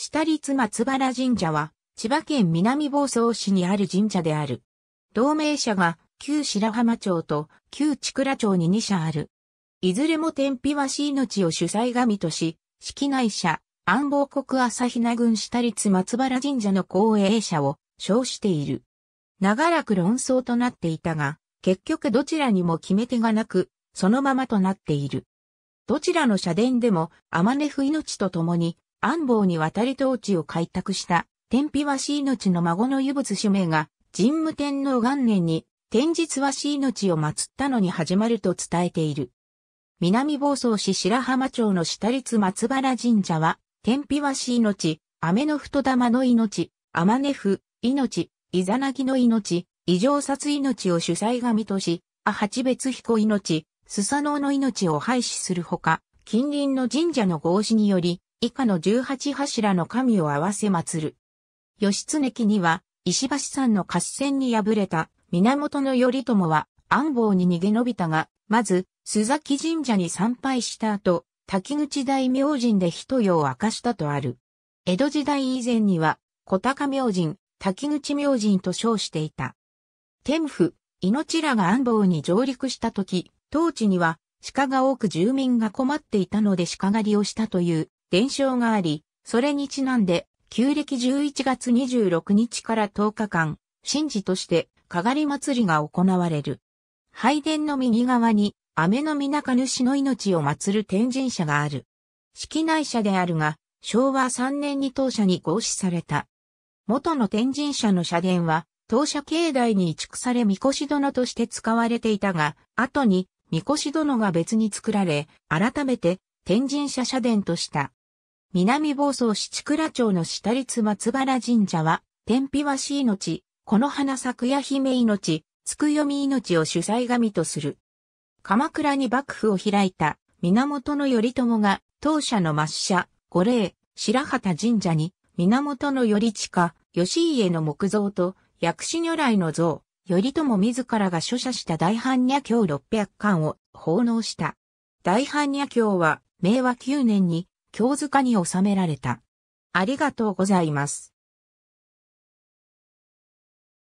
下立松原神社は、千葉県南房総市にある神社である。同名社が、旧白浜町と旧千倉町に2社ある。いずれも天日和し命を主催神とし、式内社、安房国朝比奈郡下立松原神社の公営社を称している。長らく論争となっていたが、結局どちらにも決め手がなく、そのままとなっている。どちらの社殿でも、天音府命と共に、安房に渡り統治を開拓した天日和氏命の孫の湯仏主名が神武天皇元年に天日和氏命を祀ったのに始まると伝えている。南房総市白浜町の下立松原神社は天日和氏命、雨の太玉の命、天根府、命、イザナギの命、異常殺命を主催神とし、ア八別彦命、スサノオの命を廃止するほか、近隣の神社の合祀により、以下の十八柱の神を合わせ祀る。義経記には、石橋山の合戦に敗れた源頼朝は安房に逃げ延びたが、まず、須崎神社に参拝した後、滝口大明神で一夜を明かしたとある。江戸時代以前には、小高明神、滝口明神と称していた。天府、命らが安房に上陸した時、当地には鹿が多く住民が困っていたので鹿狩りをしたという伝承があり、それにちなんで、旧暦11月26日から10日間、神事として、かがり祭りが行われる。拝殿の右側に、雨の皆か主の命を祀る天神社がある。式内社であるが、昭和3年に当社に合祀された。元の天神社の社殿は、当社境内に移築され、みこし殿として使われていたが、後に、みこし殿が別に作られ、改めて、天神社社殿とした。南房総市千倉町の下立松原神社は、天日和命、この花咲くや姫命、つくよみ命を主催神とする。鎌倉に幕府を開いた源頼朝が当社の末社、五霊、白畑神社に源頼親、吉家の木像と薬師如来の像、頼朝自らが書写した大般若経六百巻を奉納した。大般若経は明和九年に京塚に収められた。ありがとうございます。